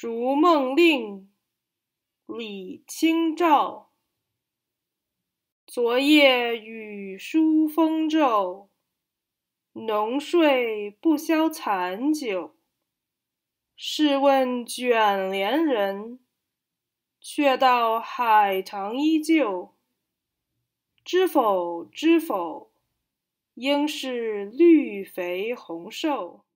《如梦令》李清照。昨夜雨疏风骤，浓睡不消残酒。试问卷帘人，却道海棠依旧。知否，知否？应是绿肥红瘦。